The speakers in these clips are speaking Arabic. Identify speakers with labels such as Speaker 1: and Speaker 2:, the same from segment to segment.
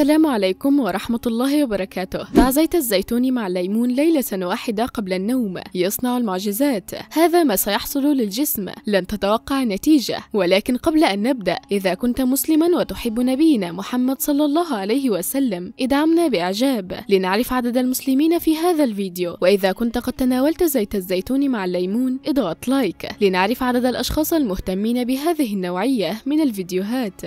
Speaker 1: السلام عليكم ورحمة الله وبركاته ضع زيت الزيتون مع الليمون ليلة واحدة قبل النوم يصنع المعجزات هذا ما سيحصل للجسم لن تتوقع النتيجة ولكن قبل أن نبدأ إذا كنت مسلما وتحب نبينا محمد صلى الله عليه وسلم ادعمنا بإعجاب لنعرف عدد المسلمين في هذا الفيديو وإذا كنت قد تناولت زيت الزيتون مع الليمون اضغط لايك لنعرف عدد الأشخاص المهتمين بهذه النوعية من الفيديوهات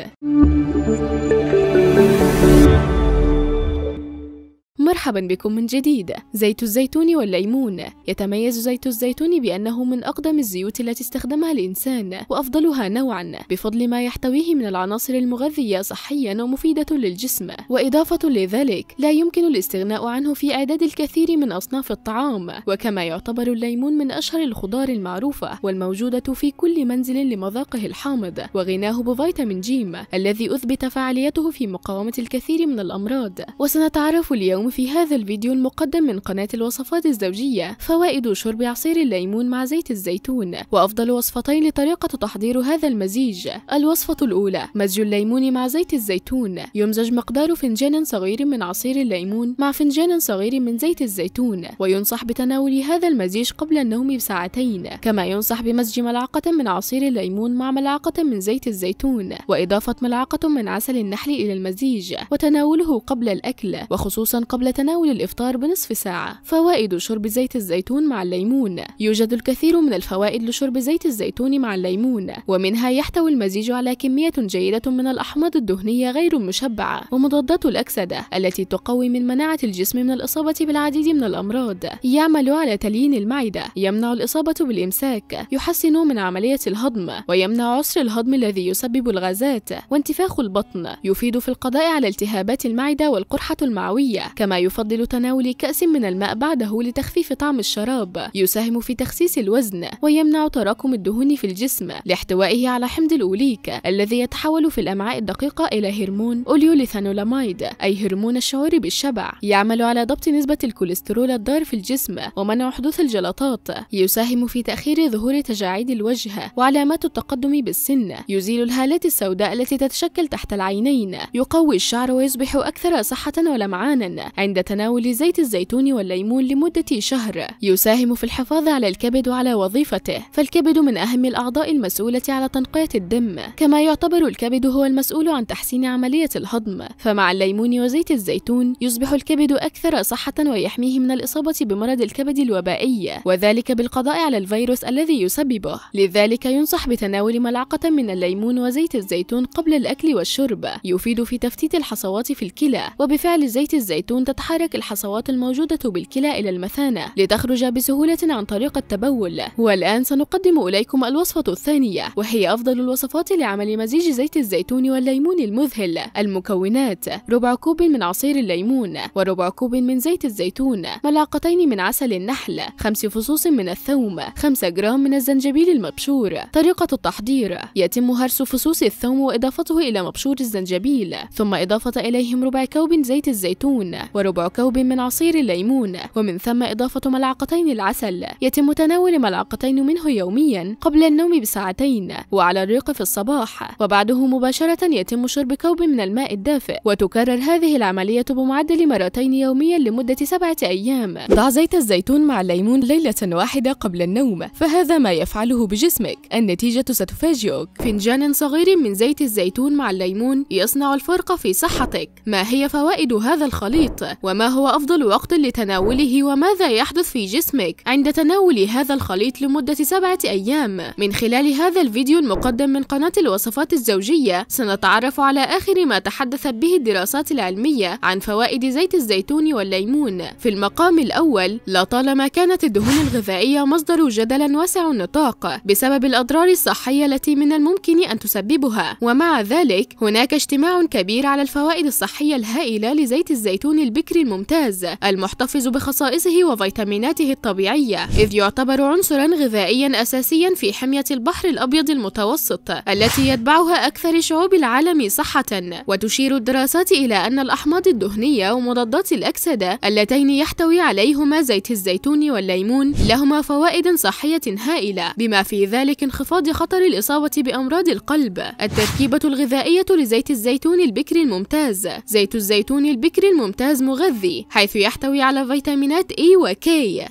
Speaker 1: مرحبا بكم من جديد زيت الزيتون والليمون يتميز زيت الزيتون بأنه من أقدم الزيوت التي استخدمها الإنسان وأفضلها نوعا بفضل ما يحتويه من العناصر المغذية صحيا ومفيدة للجسم وإضافة لذلك لا يمكن الاستغناء عنه في إعداد الكثير من أصناف الطعام وكما يعتبر الليمون من أشهر الخضار المعروفة والموجودة في كل منزل لمذاقه الحامض وغناه بفيتامين جيم الذي أثبت فعاليته في مقاومة الكثير من الأمراض وسنتعرف اليوم في هذا الفيديو المقدم من قناة الوصفات الزوجية فوائد شرب عصير الليمون مع زيت الزيتون وأفضل وصفتين لطريقة تحضير هذا المزيج الوصفة الأولى مزج الليمون مع زيت الزيتون يمزج مقدار فنجان صغير من عصير الليمون مع فنجان صغير من زيت الزيتون وينصح بتناول هذا المزيج قبل النوم بساعتين كما ينصح بمزج ملعقة من عصير الليمون مع ملعقة من زيت الزيتون وإضافة ملعقة من عسل النحل إلى المزيج وتناوله قبل الأكل وخصوصا قبل قبل تناول الإفطار بنصف ساعة فوائد شرب زيت الزيتون مع الليمون يوجد الكثير من الفوائد لشرب زيت الزيتون مع الليمون ومنها يحتوي المزيج على كمية جيدة من الأحماض الدهنية غير المشبعة ومضادات الأكسدة التي تقوي من مناعة الجسم من الإصابة بالعديد من الأمراض يعمل على تليين المعدة يمنع الإصابة بالإمساك يحسن من عملية الهضم ويمنع عسر الهضم الذي يسبب الغازات وانتفاخ البطن يفيد في القضاء على التهابات المعدة والقرحة المعوية كما كما يفضل تناول كأس من الماء بعده لتخفيف طعم الشراب يساهم في تخسيس الوزن ويمنع تراكم الدهون في الجسم لاحتوائه على حمض الأوليك الذي يتحول في الأمعاء الدقيقة إلى هرمون أوليوليثانولاميد أي هرمون الشعور بالشبع يعمل على ضبط نسبة الكوليسترول الضار في الجسم ومنع حدوث الجلطات يساهم في تأخير ظهور تجاعيد الوجه وعلامات التقدم بالسن يزيل الهالات السوداء التي تتشكل تحت العينين يقوي الشعر ويصبح أكثر صحة ولمعانا عند تناول زيت الزيتون والليمون لمدة شهر يساهم في الحفاظ على الكبد وعلى وظيفته فالكبد من أهم الأعضاء المسؤولة على تنقية الدم كما يعتبر الكبد هو المسؤول عن تحسين عملية الهضم فمع الليمون وزيت الزيتون يصبح الكبد أكثر صحة ويحميه من الإصابة بمرض الكبد الوبائي وذلك بالقضاء على الفيروس الذي يسببه لذلك ينصح بتناول ملعقة من الليمون وزيت الزيتون قبل الأكل والشرب يفيد في تفتيت الحصوات في الكلى وبفعل زيت الزيتون تتحرك الحصوات الموجودة بالكلى إلى المثانة لتخرج بسهولة عن طريق التبول والآن سنقدم إليكم الوصفة الثانية وهي أفضل الوصفات لعمل مزيج زيت الزيتون والليمون المذهل المكونات ربع كوب من عصير الليمون وربع كوب من زيت الزيتون ملعقتين من عسل النحل خمس فصوص من الثوم 5 جرام من الزنجبيل المبشور طريقة التحضير يتم هرس فصوص الثوم وإضافته إلى مبشور الزنجبيل ثم إضافة إليهم ربع كوب زيت الزيتون وربع كوب من عصير الليمون ومن ثم إضافة ملعقتين العسل يتم تناول ملعقتين منه يوميا قبل النوم بساعتين وعلى الريق في الصباح وبعده مباشرة يتم شرب كوب من الماء الدافئ وتكرر هذه العملية بمعدل مرتين يوميا لمدة سبعة أيام ضع زيت الزيتون مع الليمون ليلة واحدة قبل النوم فهذا ما يفعله بجسمك النتيجة ستفاجئك فنجان صغير من زيت الزيتون مع الليمون يصنع الفرق في صحتك ما هي فوائد هذا الخليط وما هو أفضل وقت لتناوله وماذا يحدث في جسمك عند تناول هذا الخليط لمدة سبعة أيام من خلال هذا الفيديو المقدم من قناة الوصفات الزوجية سنتعرف على آخر ما تحدثت به الدراسات العلمية عن فوائد زيت الزيتون والليمون في المقام الأول لطالما كانت الدهون الغذائية مصدر جدل واسع النطاق بسبب الأضرار الصحية التي من الممكن أن تسببها ومع ذلك هناك اجتماع كبير على الفوائد الصحية الهائلة لزيت الزيتون البكر الممتاز المحتفظ بخصائصه وفيتاميناته الطبيعية إذ يعتبر عنصرا غذائيا أساسيا في حمية البحر الأبيض المتوسط التي يتبعها أكثر شعوب العالم صحة وتشير الدراسات إلى أن الأحماض الدهنية ومضادات الأكسدة اللتين يحتوي عليهما زيت الزيتون والليمون لهما فوائد صحية هائلة بما في ذلك انخفاض خطر الإصابة بأمراض القلب التركيبة الغذائية لزيت الزيتون البكر الممتاز زيت الزيتون البكر الممتاز مغذي حيث يحتوي على فيتامينات A و K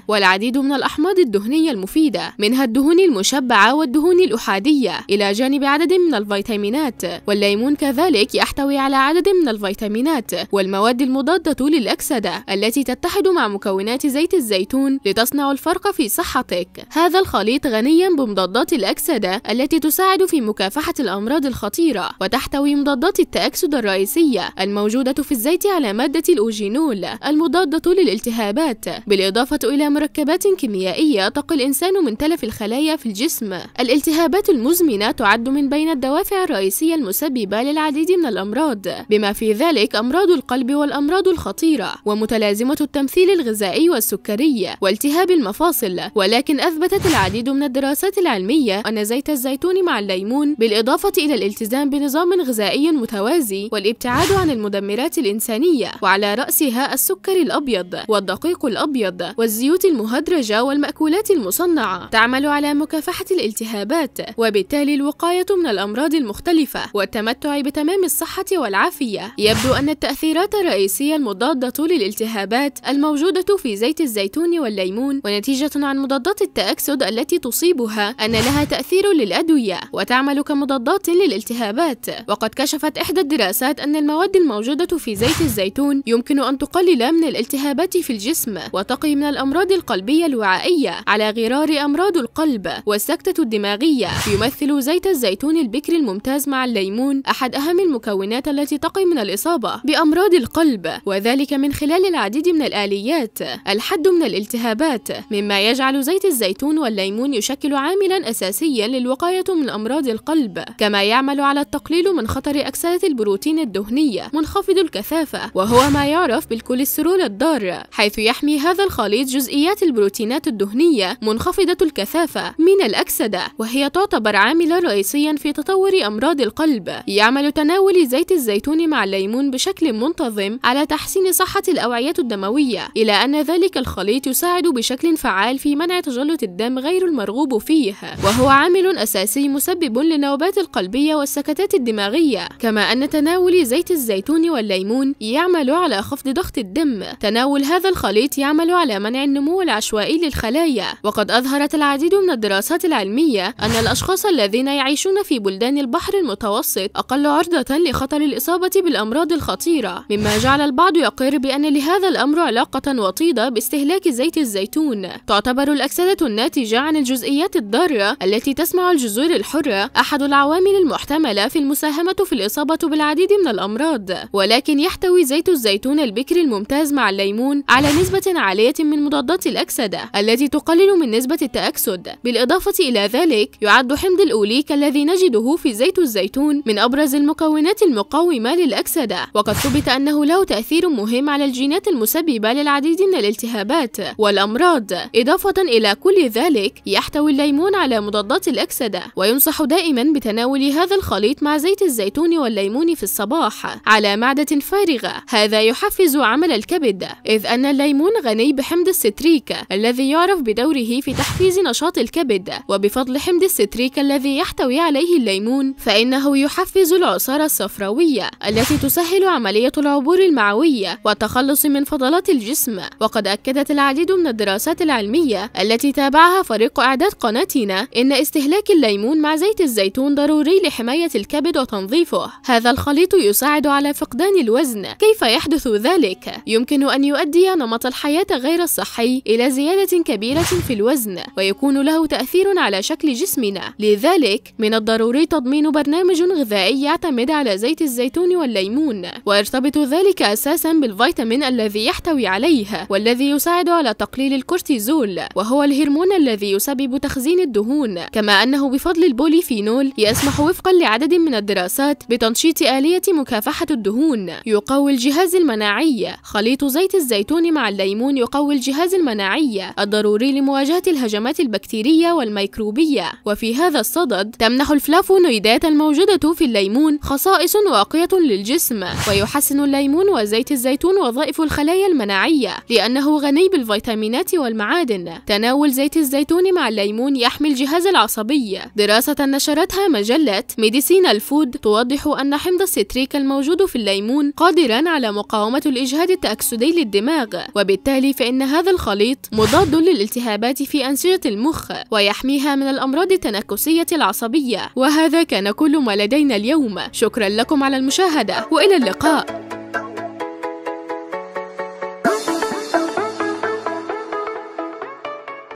Speaker 1: والعديد من الأحماض الدهنية المفيدة منها الدهون المشبعة والدهون الأحادية إلى جانب عدد من الفيتامينات والليمون كذلك يحتوي على عدد من الفيتامينات والمواد المضادة للأكسدة التي تتحد مع مكونات زيت الزيتون لتصنع الفرق في صحتك هذا الخليط غنيا بمضادات الأكسدة التي تساعد في مكافحة الأمراض الخطيرة وتحتوي مضادات التأكسد الرئيسية الموجودة في الزيت على مادة الأوجين الجينول المضادة للالتهابات بالإضافة إلى مركبات كيميائية تقي الإنسان من تلف الخلايا في الجسم الالتهابات المزمنة تعد من بين الدوافع الرئيسية المسببة للعديد من الأمراض بما في ذلك أمراض القلب والأمراض الخطيرة ومتلازمة التمثيل الغذائي والسكري والتهاب المفاصل ولكن أثبتت العديد من الدراسات العلمية أن زيت الزيتون مع الليمون بالإضافة إلى الالتزام بنظام غذائي متوازي والابتعاد عن المدمرات الإنسانية وعلى رأس رأسها السكر الأبيض والدقيق الأبيض والزيوت المهدرجة والمأكولات المصنعة تعمل على مكافحة الالتهابات وبالتالي الوقاية من الأمراض المختلفة والتمتع بتمام الصحة والعافية يبدو أن التأثيرات الرئيسية المضادة للالتهابات الموجودة في زيت الزيتون والليمون ونتيجة عن مضادات التأكسد التي تصيبها أن لها تأثير للأدوية وتعمل كمضادات للالتهابات وقد كشفت إحدى الدراسات أن المواد الموجودة في زيت الزيتون يمكن أن تقلل من الالتهابات في الجسم وتقي من الأمراض القلبية الوعائية على غرار أمراض القلب والسكتة الدماغية يمثل زيت الزيتون البكر الممتاز مع الليمون أحد أهم المكونات التي تقي من الإصابة بأمراض القلب وذلك من خلال العديد من الآليات الحد من الالتهابات مما يجعل زيت الزيتون والليمون يشكل عاملا أساسيا للوقاية من أمراض القلب كما يعمل على التقليل من خطر أكسدة البروتين الدهنية منخفض الكثافة وهو ما يعرف يعرف بالكوليسترول الضار حيث يحمي هذا الخليط جزئيات البروتينات الدهنية منخفضة الكثافة من الأكسدة وهي تعتبر عاملا رئيسيا في تطور أمراض القلب يعمل تناول زيت الزيتون مع الليمون بشكل منتظم على تحسين صحة الأوعية الدموية إلى أن ذلك الخليط يساعد بشكل فعال في منع تجلط الدم غير المرغوب فيه وهو عامل أساسي مسبب للنوبات القلبية والسكتات الدماغية كما أن تناول زيت الزيتون والليمون يعمل على خفض خفض ضغط الدم تناول هذا الخليط يعمل على منع النمو العشوائي للخلايا وقد أظهرت العديد من الدراسات العلمية أن الأشخاص الذين يعيشون في بلدان البحر المتوسط أقل عرضة لخطر الإصابة بالأمراض الخطيرة مما جعل البعض يقر بأن لهذا الأمر علاقة وطيدة باستهلاك زيت الزيتون تعتبر الأكسدة الناتجة عن الجزئيات الضارة التي تسمع الجذور الحرة أحد العوامل المحتملة في المساهمة في الإصابة بالعديد من الأمراض ولكن يحتوي زيت الزيتون البكر الممتاز مع الليمون على نسبة عالية من مضادات الأكسدة التي تقلل من نسبة التأكسد بالإضافة إلى ذلك يعد حمض الأوليك الذي نجده في زيت الزيتون من أبرز المكونات المقاومة للأكسدة وقد ثبت أنه له تأثير مهم على الجينات المسببة للعديد من الالتهابات والأمراض إضافة إلى كل ذلك يحتوي الليمون على مضادات الأكسدة وينصح دائما بتناول هذا الخليط مع زيت الزيتون والليمون في الصباح على معدة فارغة هذا يحفز يحفز عمل الكبد إذ أن الليمون غني بحمض الستريك الذي يعرف بدوره في تحفيز نشاط الكبد وبفضل حمض الستريك الذي يحتوي عليه الليمون فإنه يحفز العصارة الصفراوية التي تسهل عملية العبور المعوية والتخلص من فضلات الجسم وقد أكدت العديد من الدراسات العلمية التي تابعها فريق إعداد قناتنا إن استهلاك الليمون مع زيت الزيتون ضروري لحماية الكبد وتنظيفه هذا الخليط يساعد على فقدان الوزن كيف يحدث ذلك يمكن أن يؤدي نمط الحياة غير الصحي إلى زيادة كبيرة في الوزن ويكون له تأثير على شكل جسمنا لذلك من الضروري تضمين برنامج غذائي يعتمد على زيت الزيتون والليمون ويرتبط ذلك أساسا بالفيتامين الذي يحتوي عليه والذي يساعد على تقليل الكورتيزول وهو الهرمون الذي يسبب تخزين الدهون كما أنه بفضل البوليفينول يسمح وفقا لعدد من الدراسات بتنشيط آلية مكافحة الدهون يقوي الجهاز المناعي المناعية خليط زيت الزيتون مع الليمون يقوي الجهاز المناعي الضروري لمواجهة الهجمات البكتيرية والميكروبية وفي هذا الصدد تمنح الفلافونويدات الموجودة في الليمون خصائص واقية للجسم ويحسن الليمون وزيت الزيتون وظائف الخلايا المناعية لأنه غني بالفيتامينات والمعادن تناول زيت الزيتون مع الليمون يحمي الجهاز العصبي دراسة نشرتها مجلة ميديسينا الفود توضح أن حمض الستريك الموجود في الليمون قادرا على مقاومة الإجهاد التأكسدي للدماغ وبالتالي فإن هذا الخليط مضاد للالتهابات في أنسجة المخ ويحميها من الأمراض التنكسية العصبية وهذا كان كل ما لدينا اليوم شكرا لكم على المشاهدة وإلى اللقاء